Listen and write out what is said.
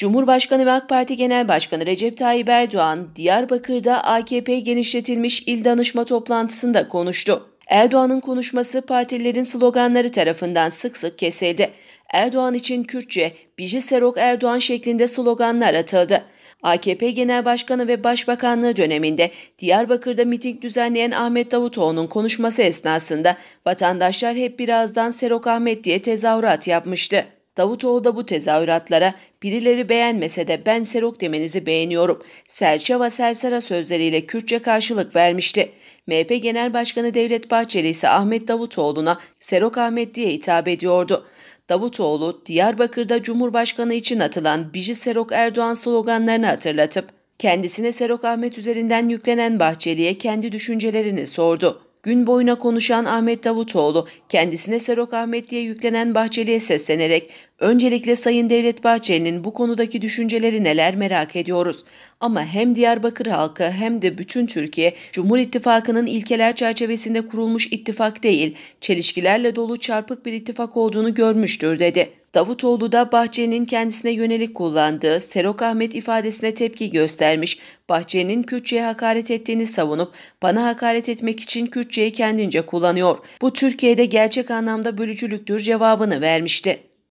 Cumhurbaşkanı ve AK Parti Genel Başkanı Recep Tayyip Erdoğan, Diyarbakır'da AKP genişletilmiş il danışma toplantısında konuştu. Erdoğan'ın konuşması partilerin sloganları tarafından sık sık kesildi. Erdoğan için Kürtçe, Bici Serok Erdoğan şeklinde sloganlar atıldı. AKP Genel Başkanı ve Başbakanlığı döneminde Diyarbakır'da miting düzenleyen Ahmet Davutoğlu'nun konuşması esnasında vatandaşlar hep birazdan Serok Ahmet diye tezahürat yapmıştı. Davutoğlu da bu tezahüratlara birileri beğenmese de ben Serok demenizi beğeniyorum. ve Sersara sözleriyle Kürtçe karşılık vermişti. MHP Genel Başkanı Devlet Bahçeli ise Ahmet Davutoğlu'na Serok Ahmet diye hitap ediyordu. Davutoğlu, Diyarbakır'da Cumhurbaşkanı için atılan Biji Serok Erdoğan sloganlarını hatırlatıp, kendisine Serok Ahmet üzerinden yüklenen Bahçeli'ye kendi düşüncelerini sordu gün boyuna konuşan Ahmet Davutoğlu kendisine Serok Ahmet diye yüklenen Bahçeli'ye seslenerek Öncelikle Sayın Devlet Bahçeli'nin bu konudaki düşünceleri neler merak ediyoruz. Ama hem Diyarbakır halkı hem de bütün Türkiye Cumhur İttifakı'nın ilkeler çerçevesinde kurulmuş ittifak değil, çelişkilerle dolu çarpık bir ittifak olduğunu görmüştür dedi. Davutoğlu da Bahçeli'nin kendisine yönelik kullandığı Serok Ahmet ifadesine tepki göstermiş, Bahçeli'nin Kürtçe'ye hakaret ettiğini savunup bana hakaret etmek için Kürtçe'yi kendince kullanıyor. Bu Türkiye'de gerçek anlamda bölücülüktür cevabını vermişti.